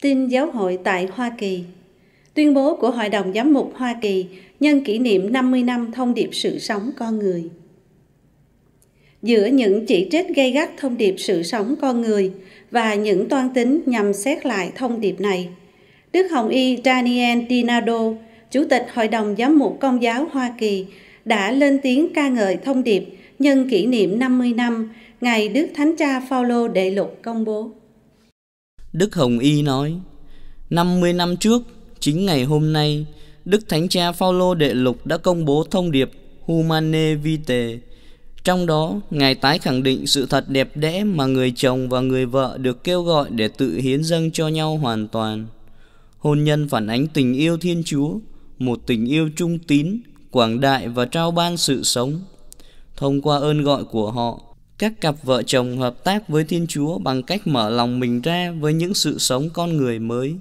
tin giáo hội tại Hoa Kỳ. Tuyên bố của Hội đồng Giám mục Hoa Kỳ nhân kỷ niệm 50 năm thông điệp sự sống con người. Giữa những chỉ trích gây gắt thông điệp sự sống con người và những toan tính nhằm xét lại thông điệp này, Đức Hồng Y Daniel Dinado, Chủ tịch Hội đồng Giám mục Công giáo Hoa Kỳ, đã lên tiếng ca ngợi thông điệp nhân kỷ niệm 50 năm ngày Đức Thánh Cha Phaolô Đệ Lục công bố. Đức Hồng Y nói: 50 năm trước, chính ngày hôm nay, Đức Thánh Cha Phaolô Đệ Lục đã công bố thông điệp Humane Vitae. Trong đó, Ngài tái khẳng định sự thật đẹp đẽ mà người chồng và người vợ được kêu gọi để tự hiến dâng cho nhau hoàn toàn. Hôn nhân phản ánh tình yêu Thiên Chúa, một tình yêu trung tín, quảng đại và trao ban sự sống. Thông qua ơn gọi của họ, các cặp vợ chồng hợp tác với Thiên Chúa bằng cách mở lòng mình ra với những sự sống con người mới.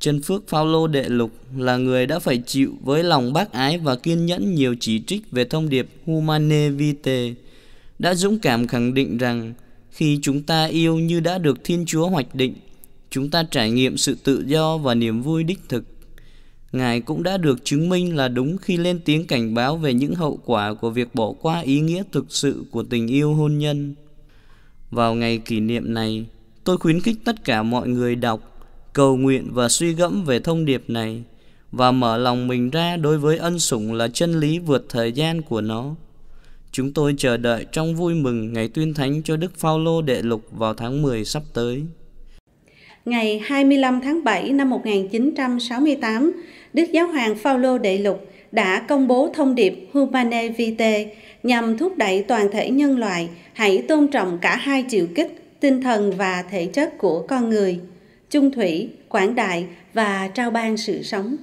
Chân Phước Phaolô Đệ Lục là người đã phải chịu với lòng bác ái và kiên nhẫn nhiều chỉ trích về thông điệp Humane Vitae, đã dũng cảm khẳng định rằng khi chúng ta yêu như đã được Thiên Chúa hoạch định, chúng ta trải nghiệm sự tự do và niềm vui đích thực. Ngài cũng đã được chứng minh là đúng khi lên tiếng cảnh báo về những hậu quả của việc bỏ qua ý nghĩa thực sự của tình yêu hôn nhân. Vào ngày kỷ niệm này, tôi khuyến khích tất cả mọi người đọc, cầu nguyện và suy gẫm về thông điệp này và mở lòng mình ra đối với ân sủng là chân lý vượt thời gian của nó. Chúng tôi chờ đợi trong vui mừng ngày tuyên thánh cho Đức Phaolô đệ lục vào tháng 10 sắp tới. Ngày 25 tháng 7 năm 1968, Đức Giáo hoàng Phaolô Đệ Lục đã công bố thông điệp Humane Vitae nhằm thúc đẩy toàn thể nhân loại hãy tôn trọng cả hai triệu kích, tinh thần và thể chất của con người, trung thủy, quảng đại và trao ban sự sống.